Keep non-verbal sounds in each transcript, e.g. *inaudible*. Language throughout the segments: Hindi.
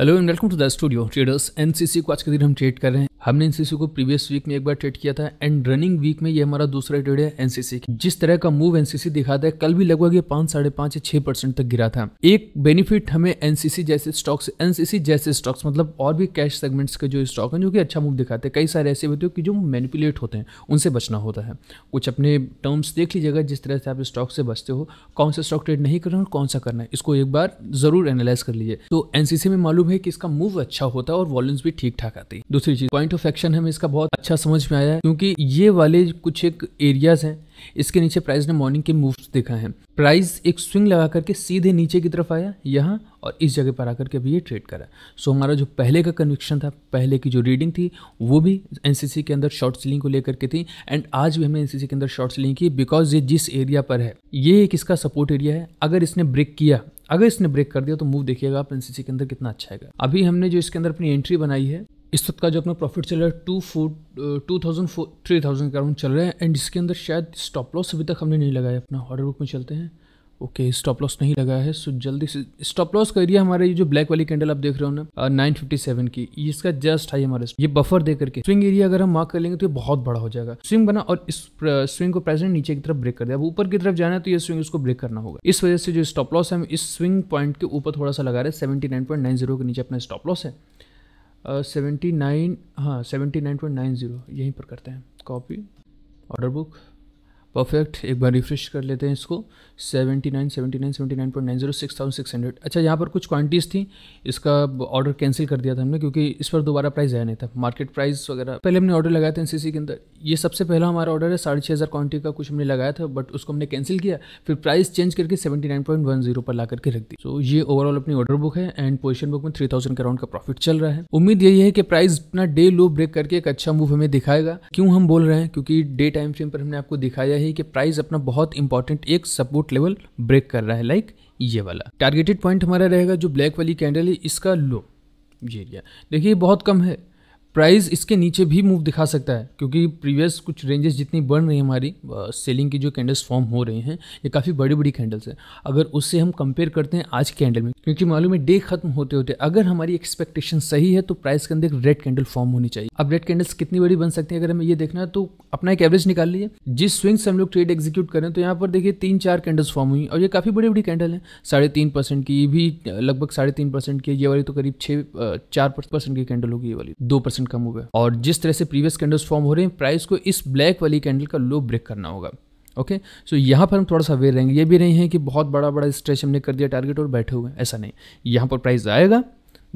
Hello and welcome to the studio traders NCC को आज के दिन हम ट्रेड कर रहे हैं हमने एनसीसी को प्रीवियस वीक में एक बार ट्रेड किया था एंड रनिंग वीक में ये हमारा दूसरा ट्रेड है एनसीसी जिस तरह का मूव एनसीसी दिखाता है कल भी लगभग ये पांच साढ़े पांच या छह परसेंट तक गिरा था एक बेनिफिट हमें एनसीसी जैसे स्टॉक्स एनसीसी जैसे स्टॉक्स मतलब और भी कैश सेगमेंट्स के जो स्टॉक है जो कि अच्छा मूव दिखाते हैं कई सारे ऐसे होते हैं कि जो मैनिपुलेट होते हैं उनसे बचना होता है कुछ अपने टर्म्स देख लीजिएगा जिस तरह से आप स्टॉक से बचते हो कौन सा स्टॉक ट्रेड नहीं करना और कौन सा करना है इसको एक बार जरूर एनालाइज कर लीजिए तो एनसीसी में मालूम मालूम है कि इसका मूव अच्छा होता है और वॉल्यूम्स भी ठीक ठाक आती है दूसरी चीज पॉइंट ऑफ एक्शन हमें इसका बहुत अच्छा समझ में आया है क्योंकि ये वाले कुछ एक एरियाज हैं इसके नीचे प्राइस ने मॉर्निंग के मूव्स देखा है प्राइस एक स्विंग लगा करके सीधे नीचे की तरफ आया यहाँ और इस जगह पर आकर के अभी ये ट्रेड करा सो हमारा जो पहले का कन्विक्शन था पहले की जो रीडिंग थी वो भी एनसीसी के अंदर शॉर्ट सेलिंग को लेकर के थी एंड आज भी हमने एनसीसी के अंदर शॉर्ट सेलिंग की बिकॉज ये जिस एरिया पर है ये एक इसका सपोर्ट एरिया है अगर इसने ब्रेक किया अगर इसने ब्रेक कर दिया तो मूव देखिएगा आप एनसीसी के अंदर कितना अच्छा है अभी हमने जो इसके अंदर अपनी एंट्री बनाई है इस वक्त का जो अपना प्रॉफिट चल रहा है two four two thousand four three thousand के अराउंड चल रहा है एंड इसके अंदर शायद स्टॉप लॉस अभी तक हमने नहीं लगाया अपना ऑर्डर बुक में चलते हैं ओके स्टॉप लॉस नहीं लगा है सो जल्दी से स्टॉप लॉस दिया हमारे ये जो ब्लैक वाली कैंडल आप देख रहे हो ना नाइन फिफ्टी सेवन की इसका जस्ट हाई हमारे ये बफर दे करके स्विंग एरिया अगर हम मार्क कर लेंगे तो ये बहुत बड़ा हो जाएगा स्विंग बना और इस स्विंग को प्रेजेंट नीचे की तरफ ब्रेक कर दिया अब ऊपर की तरफ जाना है तो ये स्विंग उसको ब्रेक करना होगा इस वजह से जो स्टॉप लॉस है हम इस स्विंग पॉइंट के ऊपर थोड़ा सा लगा रहे हैं seventy nine point nine zero के नीचे अपना स्टॉप लॉस है सेवेंटी नाइन हाँ seventy nine point nine zero यहीं पर करते हैं कॉपी ऑर्डर बुक परफेक्ट एक बार रिफ्रेश कर लेते हैं इसको seventy nine seventy nine seventy nine point nine zero six thousand six hundred अच्छा यहाँ पर कुछ क्वांटिटीज़ थी इसका ऑर्डर कैंसिल कर दिया था हमने क्योंकि इस पर दोबारा प्राइस आया नहीं था मार्केट प्राइस वगैरह पहले हमने ऑर्डर लगाया था एन के अंदर ये सबसे पहला हमारा ऑर्डर है साढ़े छः हज़ार क्वान्टिटी का कुछ हमने लगाया था बट उसको हमने कैंसिल किया फिर प्राइस चेंज करके seventy nine point one zero पर ला करके रख दी तो so, ये ओवरऑल अपनी ऑर्डर बुक है एंड पोजिशन बुक में थ्री थाउजेंड के अराउंड का प्रॉफिट चल रहा है उम्मीद यही है कि प्राइस अपना डे लो ब्रेक करके एक अच्छा मूव हमें दिखाएगा क्यों हम बोल रहे हैं क्योंकि डे टाइम फ्रेम पर हमने आपको दिखाया है कि प्राइस अपना बहुत इंपॉर्टेंट एक सपोर्ट लेवल ब्रेक कर रहा है लाइक ये वाला टारगेटेड पॉइंट हमारा रहेगा जो ब्लैक वाली कैंडल है इसका लो ये देखिए बहुत कम है प्राइस इसके नीचे भी मूव दिखा सकता है क्योंकि प्रीवियस कुछ रेंजेस जितनी बढ़ रही है हमारी सेलिंग की जो कैंडल्स फॉर्म हो रही हैं ये काफ़ी बड़ी बड़ी कैंडल्स हैं अगर उससे हम कंपेयर करते हैं आज के कैंडल में क्योंकि मालूम है डे खत्म होते होते अगर हमारी एक्सपेक्टेशन सही है तो प्राइस के अंदर रेड कैंडल फॉर्म होनी चाहिए अब रेड कैंडल्स कितनी बड़ी बन सकती है अगर हमें ये देखना है तो अपना एक एवरेज निकाल लीजिए जिस स्विंग से हम लोग ट्रेड एग्जीक्यूट करें तो यहाँ पर देखिए तीन चार कैंडल्स फॉर्म हुई और ये काफ़ी बड़ी बड़ी कैंडल है साढ़े तीन परसेंट की ये भी लगभग साढ़े तीन परसेंट की ये वाली तो करीब छः चार परसेंट की कैंडल होगी ये वाली दो परसेंट परसेंट कम हुआ है और जिस तरह से प्रीवियस कैंडल्स फॉर्म हो रहे हैं प्राइस को इस ब्लैक वाली कैंडल का लो ब्रेक करना होगा ओके okay? सो so, यहाँ पर हम थोड़ा सा अवेयर रहेंगे ये भी नहीं है कि बहुत बड़ा बड़ा स्ट्रेच हमने कर दिया टारगेट और बैठे हुए ऐसा नहीं यहाँ पर प्राइस आएगा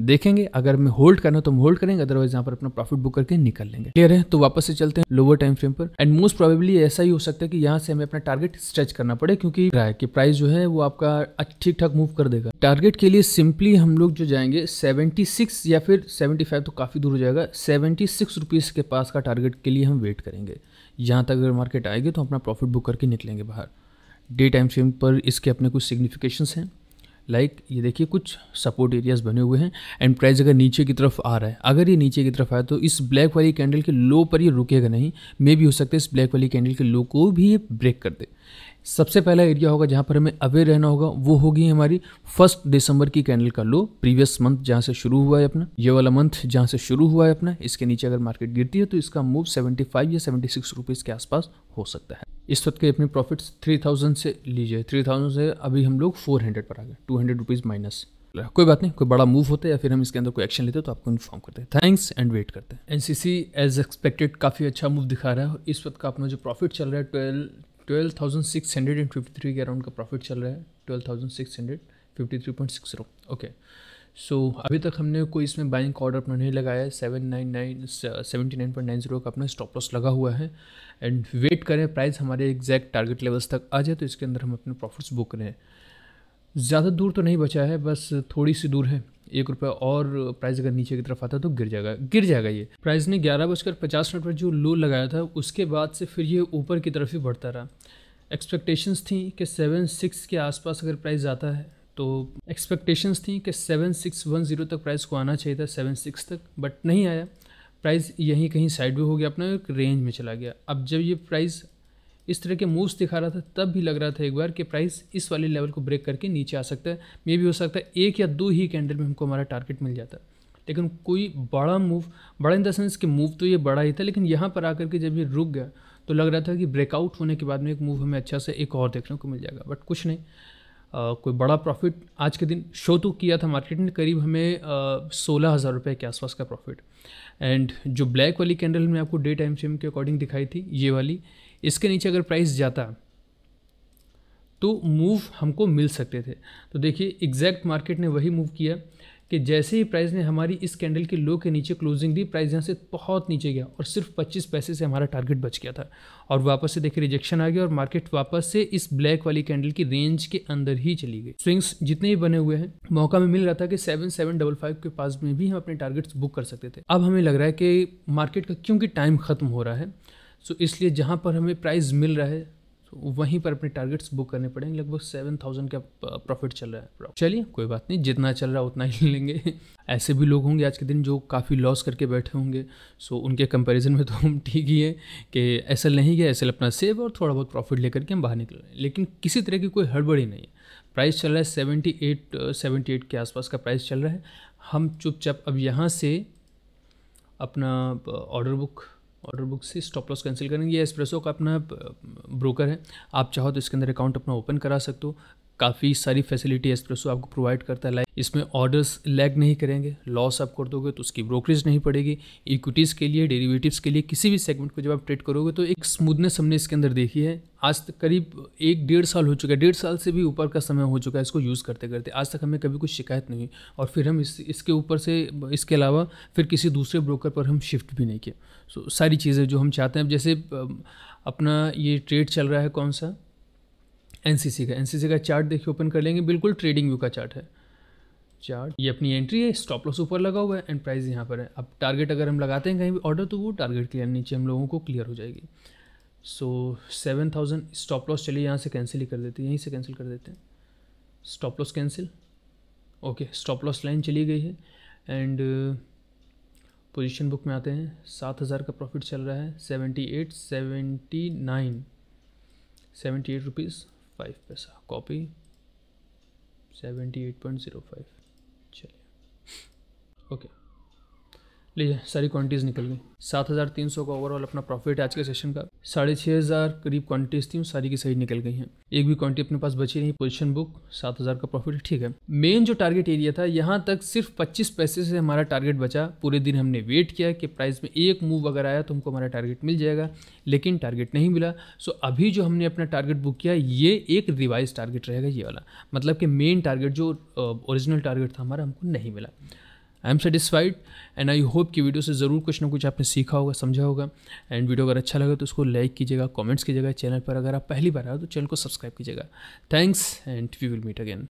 देखेंगे अगर मैं होल्ड करना तो हम होल्ड करेंगे अदरवाइज यहाँ पर अपना प्रॉफिट बुक करके निकल लेंगे क्लियर है तो वापस से चलते हैं लोअर टाइम फ्रेम पर एंड मोस्ट प्रोबेबली ऐसा ही हो सकता है कि यहाँ से हमें अपना टारगेट स्ट्रेच करना पड़े क्योंकि रहा है कि प्राइस जो है वो आपका ठीक ठाक मूव कर देगा टारगेट के लिए सिंपली हम लोग जो जाएंगे सेवेंटी सिक्स या फिर सेवेंटी फाइव तो काफ़ी दूर हो जाएगा सेवेंटी सिक्स रुपीज़ के पास का टारगेट के लिए हम वेट करेंगे यहाँ तक अगर मार्केट आएगी तो अपना प्रॉफिट बुक करके निकलेंगे बाहर डे टाइम फ्रेम पर इसके अपने कुछ सिग्निफिकेशन हैं लाइक ये देखिए कुछ सपोर्ट एरियाज बने हुए हैं एंड प्राइस अगर नीचे की तरफ आ रहा है अगर ये नीचे की तरफ आया तो इस ब्लैक वाली कैंडल के लो पर ये रुकेगा नहीं मे भी हो सकता है इस ब्लैक वाली कैंडल के लो को भी ये ब्रेक कर दे सबसे पहला एरिया होगा जहाँ पर हमें अवेयर रहना होगा वो होगी हमारी फर्स्ट दिसंबर की कैंडल का लो प्रीवियस मंथ जहाँ से शुरू हुआ है अपना ये वाला मंथ जहाँ से शुरू हुआ है अपना इसके नीचे अगर मार्केट गिरती है तो इसका मूव सेवेंटी या सेवेंटी सिक्स के आसपास हो सकता है इस वक्त के अपने प्रॉफिट्स थ्री थाउजेंड से लीजिए थ्री थाउजेंड से अभी हम लोग फोर हंड्रेड पर आ गए टू हंड्रेड रुपीज़ माइनस कोई बात नहीं कोई बड़ा मूव होता है या फिर हम इसके अंदर कोई एक्शन लेते हैं तो आपको इन्फॉर्म करते हैं थैंक्स एंड वेट करते हैं एन एज एक्सपेक्टेड काफ़ी अच्छा मूव दिखा रहा है इस वक्त का अपना जो प्रॉफिट चल रहा है twelve twelve thousand six hundred and fifty three के अराउंड का प्रॉफिट चल रहा है twelve thousand six hundred fifty three point six zero okay so so, अभी तक हमने कोई इसमें बाइंग का ऑर्डर अपना नहीं लगाया seven nine nine seventy nine point nine zero का अपना स्टॉप लॉस लगा हुआ है एंड वेट करें प्राइस हमारे एग्जैक्ट टारगेट लेवल्स तक आ जाए तो इसके अंदर हम अपने प्रॉफिट्स बुक करें ज़्यादा दूर तो नहीं बचा है बस थोड़ी सी दूर है एक रुपये और प्राइस अगर नीचे की तरफ आता तो गिर जाएगा गिर जाएगा ये प्राइस ने ग्यारह बजकर पचास मिनट पर जो लो लगाया था उसके बाद से फिर ये ऊपर की तरफ ही बढ़ता रहा एक्सपेक्टेशंस थी कि सेवन सिक्स के आसपास अगर प्राइस आता है तो एक्सपेक्टेशंस थी कि सेवन सिक्स वन ज़ीरो तक प्राइस को आना चाहिए था सेवन सिक्स तक बट नहीं आया प्राइस यहीं कहीं साइड में हो गया अपना एक रेंज में चला गया अब जब ये प्राइस इस तरह के मूव्स दिखा रहा था तब भी लग रहा था एक बार कि प्राइस इस वाले लेवल को ब्रेक करके नीचे आ सकता है मे भी हो सकता है एक या दो ही कैंडल में हमको हमारा टारगेट मिल जाता है लेकिन कोई बड़ा मूव बड़ा इन द सेंस कि मूव तो ये बड़ा ही था लेकिन यहाँ पर आकर के जब ये रुक गया तो लग रहा था कि ब्रेकआउट होने के बाद में एक मूव हमें अच्छा से एक और देखने को मिल जाएगा बट कुछ नहीं कोई बड़ा प्रॉफिट आज के दिन शो तो किया था मार्केट ने करीब हमें सोलह हज़ार रुपये के आसपास का प्रॉफिट एंड जो ब्लैक वाली कैंडल में आपको डे टाइम फ्रेम के अकॉर्डिंग दिखाई थी ये वाली इसके नीचे अगर प्राइस जाता तो मूव हमको मिल सकते थे तो देखिए एग्जैक्ट मार्केट ने वही मूव किया कि जैसे ही प्राइस ने हमारी इस कैंडल के लो के नीचे क्लोजिंग दी प्राइस यहाँ से बहुत नीचे गया और सिर्फ 25 पैसे से हमारा टारगेट बच गया था और वापस से देखिए रिजेक्शन आ गया और मार्केट वापस से इस ब्लैक वाली कैंडल की रेंज के अंदर ही चली गई स्विंग्स जितने ही बने हुए हैं मौका में मिल रहा था कि सेवन सेवन डबल फाइव के पास में भी हम अपने टारगेट्स बुक कर सकते थे अब हमें लग रहा है कि मार्केट का क्योंकि टाइम खत्म हो रहा है सो इसलिए जहाँ पर हमें प्राइस मिल रहा है वहीं पर अपने टारगेट्स बुक करने पड़ेंगे लगभग सेवन थाउजेंड का प्रॉफिट चल रहा है चलिए कोई बात नहीं जितना चल रहा उतना ही *laughs* लेंगे ऐसे भी लोग होंगे आज के दिन जो काफ़ी लॉस करके बैठे होंगे सो उनके कंपैरिजन में तो हम ठीक ही है कि ऐसा नहीं गया ऐसा अपना सेव और थोड़ा बहुत प्रॉफिट लेकर के हम बाहर निकल रहे हैं लेकिन किसी तरह की कोई हड़बड़ी नहीं है प्राइस चल रहा है सेवेंटी एट सेवेंटी एट के आसपास का प्राइस चल रहा है हम चुपचाप अब यहाँ से अपना ऑर्डर बुक ऑर्डर बुक से स्टॉप लॉस कैंसिल करेंगे ये एस्प्रेसो का अपना ब्रोकर है आप चाहो तो इसके अंदर अकाउंट अपना ओपन करा सकते हो काफ़ी सारी फैसिलिटी एस्प्रेसो आपको प्रोवाइड करता है लाइक इसमें ऑर्डर्स लैग नहीं करेंगे लॉस आप कर दोगे तो उसकी ब्रोकरेज नहीं पड़ेगी इक्विटीज़ के लिए डेरिवेटिव्स के लिए किसी भी सेगमेंट को जब आप ट्रेड करोगे तो एक स्मूदनेस हमने इसके अंदर देखी है आज तक करीब एक डेढ़ साल हो चुका है डेढ़ साल से भी ऊपर का समय हो चुका है इसको यूज़ करते करते आज तक हमें कभी कुछ शिकायत नहीं हुई और फिर हम इस इसके ऊपर से इसके अलावा फिर किसी दूसरे ब्रोकर पर हम शिफ्ट भी नहीं किए सो सारी चीज़ें जो हम चाहते हैं अब जैसे अपना ये ट्रेड चल रहा है कौन सा एन का एन का चार्ट देखिए ओपन कर लेंगे बिल्कुल ट्रेडिंग व्यू का चार्ट है चार्ट ये अपनी एंट्री है स्टॉप लॉस ऊपर लगा हुआ है एंड प्राइस यहाँ पर है अब टारगेट अगर हम लगाते हैं कहीं भी ऑर्डर तो वो टारगेट क्लियर नीचे हम लोगों को क्लियर हो जाएगी so seven thousand stop loss चलिए यहाँ से कैंसिल ही कर देते हैं यहीं से कैंसिल कर देते हैं stop loss cancel okay stop loss line चली गई है एंड पोजिशन बुक में आते हैं सात हज़ार का प्रॉफिट चल रहा है seventy eight seventy nine seventy eight rupees five पैसा copy seventy eight point zero five चलिए ओके लीजिए सारी क्वांटिटीज़ निकल गई सात हज़ार तीन सौ का ओवरऑल अपना प्रॉफिट आज के सेशन का साढ़े छः हज़ार करीब क्वांटिटीज थी सारी की सही निकल गई हैं एक भी क्वांटिटी अपने पास बची नहीं पोजीशन बुक सात हज़ार का प्रॉफिट ठीक है मेन जो टारगेट एरिया था यहाँ तक सिर्फ पच्चीस पैसे से हमारा टारगेट बचा पूरे दिन हमने वेट किया कि प्राइस में एक मूव अगर आया तो हमको हमारा टारगेट मिल जाएगा लेकिन टारगेट नहीं मिला सो अभी जो हमने अपना टारगेट बुक किया ये एक रिवाइज टारगेट रहेगा ये वाला मतलब कि मेन टारगेट जो ओरिजिनल टारगेट था हमारा हमको नहीं मिला I am satisfied and I hope कि वीडियो से ज़रूर कुछ ना कुछ आपने सीखा होगा समझा होगा एंड वीडियो अगर अच्छा लगा तो उसको लाइक कीजिएगा कमेंट्स कीजिएगा चैनल पर अगर आप पहली बार आए तो चैनल को सब्सक्राइब कीजिएगा thanks and we will meet again